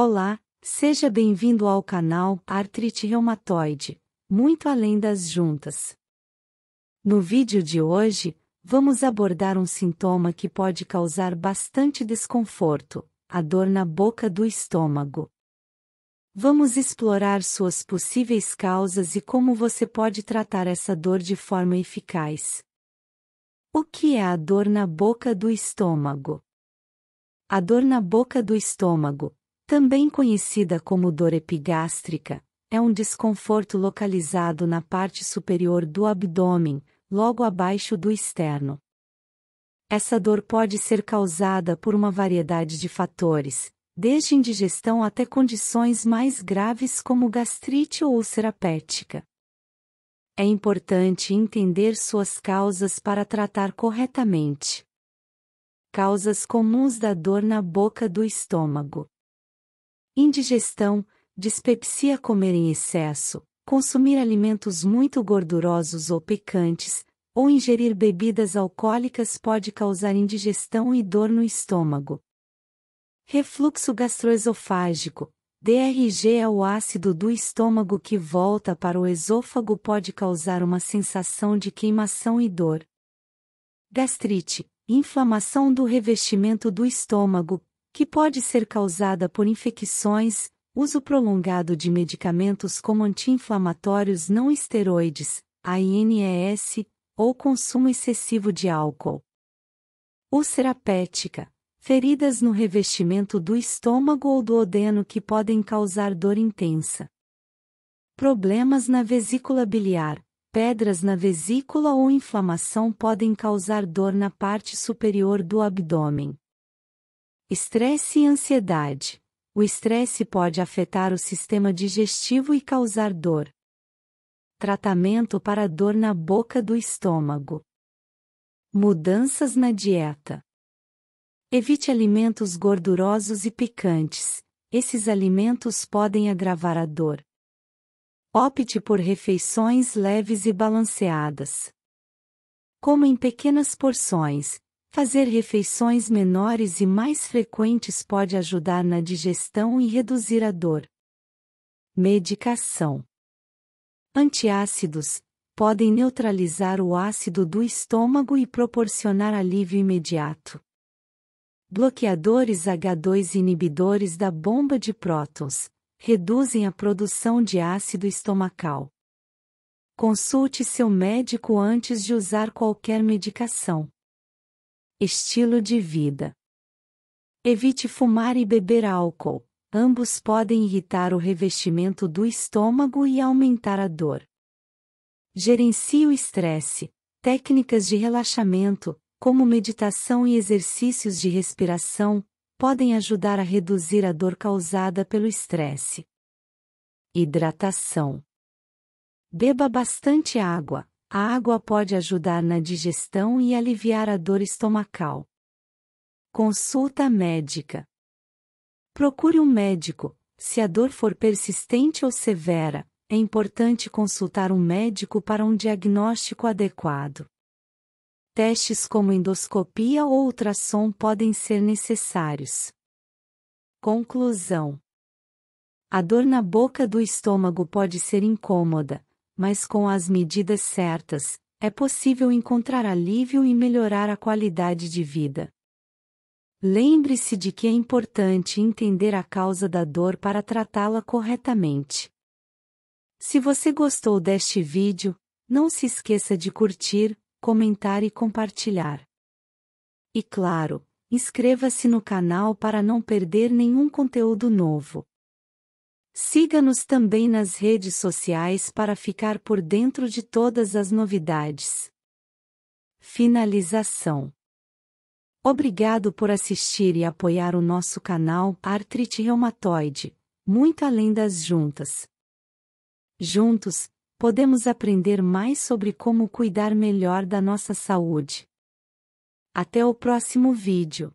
Olá, seja bem-vindo ao canal Artrite Reumatoide, muito além das juntas. No vídeo de hoje, vamos abordar um sintoma que pode causar bastante desconforto, a dor na boca do estômago. Vamos explorar suas possíveis causas e como você pode tratar essa dor de forma eficaz. O que é a dor na boca do estômago? A dor na boca do estômago também conhecida como dor epigástrica, é um desconforto localizado na parte superior do abdômen, logo abaixo do externo. Essa dor pode ser causada por uma variedade de fatores, desde indigestão até condições mais graves como gastrite ou úlcera péptica. É importante entender suas causas para tratar corretamente. Causas comuns da dor na boca do estômago indigestão, dispepsia, comer em excesso, consumir alimentos muito gordurosos ou picantes, ou ingerir bebidas alcoólicas pode causar indigestão e dor no estômago. Refluxo gastroesofágico, DRG é o ácido do estômago que volta para o esôfago pode causar uma sensação de queimação e dor. Gastrite, inflamação do revestimento do estômago que pode ser causada por infecções, uso prolongado de medicamentos como anti-inflamatórios não esteroides, ANES, ou consumo excessivo de álcool. Úlcera pética: feridas no revestimento do estômago ou do odeno que podem causar dor intensa. Problemas na vesícula biliar, pedras na vesícula ou inflamação podem causar dor na parte superior do abdômen. Estresse e ansiedade. O estresse pode afetar o sistema digestivo e causar dor. Tratamento para dor na boca do estômago. Mudanças na dieta. Evite alimentos gordurosos e picantes. Esses alimentos podem agravar a dor. Opte por refeições leves e balanceadas. Coma em pequenas porções, Fazer refeições menores e mais frequentes pode ajudar na digestão e reduzir a dor. Medicação: Antiácidos podem neutralizar o ácido do estômago e proporcionar alívio imediato. Bloqueadores H2 inibidores da bomba de prótons reduzem a produção de ácido estomacal. Consulte seu médico antes de usar qualquer medicação. Estilo de vida. Evite fumar e beber álcool. Ambos podem irritar o revestimento do estômago e aumentar a dor. Gerencie o estresse. Técnicas de relaxamento, como meditação e exercícios de respiração, podem ajudar a reduzir a dor causada pelo estresse. Hidratação. Beba bastante água. A água pode ajudar na digestão e aliviar a dor estomacal. Consulta médica. Procure um médico. Se a dor for persistente ou severa, é importante consultar um médico para um diagnóstico adequado. Testes como endoscopia ou ultrassom podem ser necessários. Conclusão: A dor na boca do estômago pode ser incômoda, mas com as medidas certas, é possível encontrar alívio e melhorar a qualidade de vida. Lembre-se de que é importante entender a causa da dor para tratá-la corretamente. Se você gostou deste vídeo, não se esqueça de curtir, comentar e compartilhar. E claro, inscreva-se no canal para não perder nenhum conteúdo novo. Siga-nos também nas redes sociais para ficar por dentro de todas as novidades. Finalização. Obrigado por assistir e apoiar o nosso canal Artrite Reumatoide, muito além das juntas. Juntos, podemos aprender mais sobre como cuidar melhor da nossa saúde. Até o próximo vídeo.